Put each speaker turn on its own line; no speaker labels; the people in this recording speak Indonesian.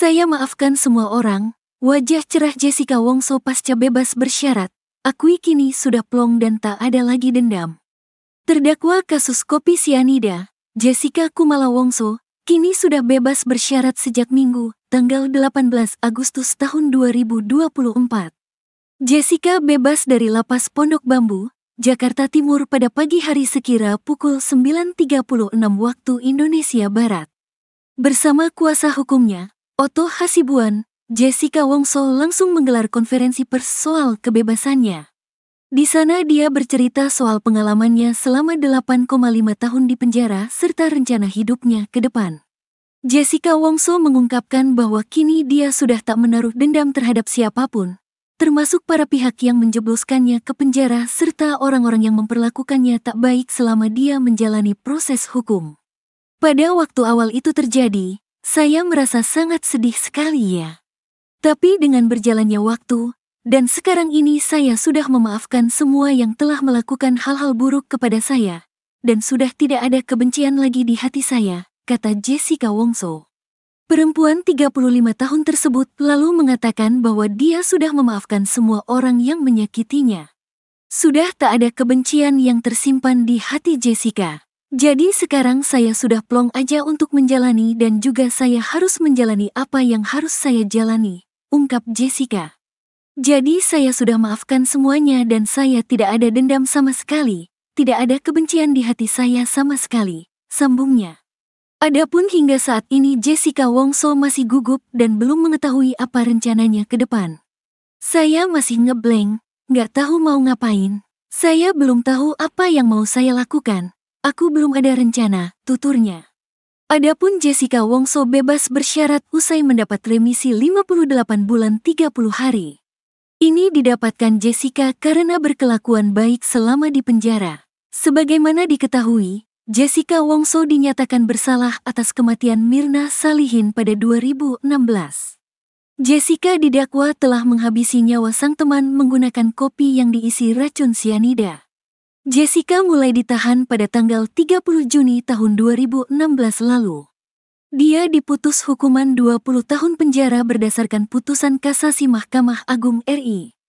Saya maafkan semua orang, wajah cerah Jessica Wongso pasca bebas bersyarat, akui kini sudah plong dan tak ada lagi dendam. Terdakwa kasus kopi sianida, Jessica Kumala Wongso, kini sudah bebas bersyarat sejak Minggu, tanggal 18 Agustus tahun 2024. Jessica bebas dari lapas Pondok Bambu, Jakarta Timur pada pagi hari sekira pukul 9.36 waktu Indonesia Barat. Bersama kuasa hukumnya, Otto Hasibuan, Jessica Wongso langsung menggelar konferensi pers soal kebebasannya. Di sana dia bercerita soal pengalamannya selama 8,5 tahun di penjara serta rencana hidupnya ke depan. Jessica Wongso mengungkapkan bahwa kini dia sudah tak menaruh dendam terhadap siapapun, termasuk para pihak yang menjebloskannya ke penjara serta orang-orang yang memperlakukannya tak baik selama dia menjalani proses hukum. Pada waktu awal itu terjadi, saya merasa sangat sedih sekali ya. Tapi dengan berjalannya waktu, dan sekarang ini saya sudah memaafkan semua yang telah melakukan hal-hal buruk kepada saya, dan sudah tidak ada kebencian lagi di hati saya, kata Jessica Wongso. Perempuan 35 tahun tersebut lalu mengatakan bahwa dia sudah memaafkan semua orang yang menyakitinya. Sudah tak ada kebencian yang tersimpan di hati Jessica, jadi sekarang saya sudah plong aja untuk menjalani dan juga saya harus menjalani apa yang harus saya jalani, ungkap Jessica. Jadi saya sudah maafkan semuanya dan saya tidak ada dendam sama sekali, tidak ada kebencian di hati saya sama sekali, sambungnya. Adapun hingga saat ini Jessica Wongso masih gugup dan belum mengetahui apa rencananya ke depan. Saya masih ngeblank, nggak tahu mau ngapain. Saya belum tahu apa yang mau saya lakukan, Aku belum ada rencana, tuturnya. Adapun Jessica Wongso bebas bersyarat usai mendapat remisi 58 bulan 30 hari. Ini didapatkan Jessica karena berkelakuan baik selama di penjara. Sebagaimana diketahui, Jessica Wongso dinyatakan bersalah atas kematian Mirna Salihin pada 2016. Jessica didakwa telah menghabisi nyawa sang teman menggunakan kopi yang diisi racun sianida. Jessica mulai ditahan pada tanggal 30 Juni tahun 2016 lalu. Dia diputus hukuman 20 tahun penjara berdasarkan putusan kasasi Mahkamah Agung RI.